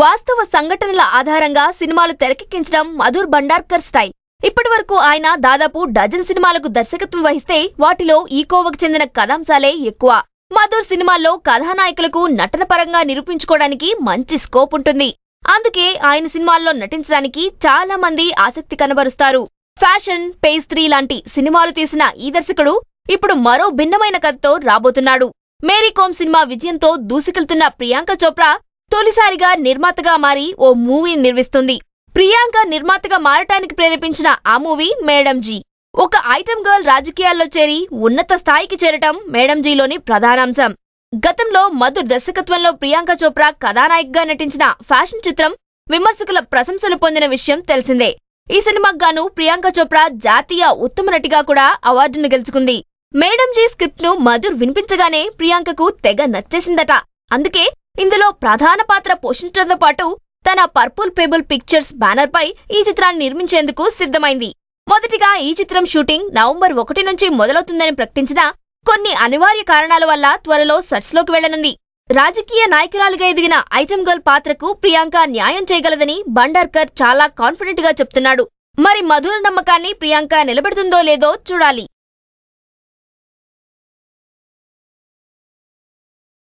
వాస్తవ సంఘటనల ఆధారంగా సినిమాలు తెరకెక్కించడం మధుర్ భండార్కర్ స్టైల్ ఇప్పటివరకు ఆయన దాదాపు డజన్ సినిమాలకు దర్శకత్వం వహిస్తే వాటిలో ఈకోవకు చెందిన కథాంశాలే ఎక్కువ మధుర్ సినిమాల్లో కథానాయకులకు నటనపరంగా నిరూపించుకోవడానికి మంచి స్కోప్ ఉంటుంది అందుకే ఆయన సినిమాల్లో నటించడానికి చాలా మంది ఆసక్తి కనబరుస్తారు ఫ్యాషన్ పేజ్ త్రీ లాంటి సినిమాలు తీసిన ఈ దర్శకుడు ఇప్పుడు మరో భిన్నమైన కథతో రాబోతున్నాడు మేరీకోమ్ సినిమా విజయంతో దూసుకెళ్తున్న ప్రియాంక చోప్రా తొలిసారిగా నిర్మాతగా మారి ఓ మూవీని నిర్మిస్తుంది ప్రియాంక నిర్మాతగా మారటానికి ప్రేరేపించిన ఆ మూవీ మేడం జీ ఒక ఐటమ్ గర్ల్ రాజకీయాల్లో చేరి ఉన్నత స్థాయికి చేరటం మేడం జీలోని ప్రధానాంశం గతంలో మధుర్ దర్శకత్వంలో ప్రియాంక చోప్రా కథానాయికగా నటించిన ఫ్యాషన్ చిత్రం విమర్శకుల ప్రశంసలు పొందిన విషయం తెలిసిందే ఈ సినిమాకు గాను ప్రియాంక చోప్రా జాతీయ ఉత్తమ నటిగా కూడా అవార్డును గెలుచుకుంది మేడం జీ స్క్రిప్ట్ను మధుర్ వినిపించగానే ప్రియాంకకు తెగ నచ్చేసిందట అందుకే ఇందులో ప్రధాన పాత్ర పోషించడంతో పాటు తన పర్పుల్ పేబుల్ పిక్చర్స్ బ్యానర్పై ఈ చిత్రాన్ని నిర్మించేందుకు సిద్ధమైంది మొదటిగా ఈ చిత్రం షూటింగ్ నవంబర్ ఒకటి నుంచి మొదలవుతుందని ప్రకటించిన కొన్ని అనివార్య కారణాల వల్ల త్వరలో సెట్స్లోకి వెళ్లనుంది రాజకీయ నాయకురాలుగా ఎదిగిన ఐజమ్ గర్ల్ పాత్రకు ప్రియాంక న్యాయం చేయగలదని బండార్కర్ చాలా కాన్ఫిడెంట్ గా చెప్తున్నాడు మరి మధుర నమ్మకాన్ని ప్రియాంక నిలబెడుతుందో లేదో చూడాలి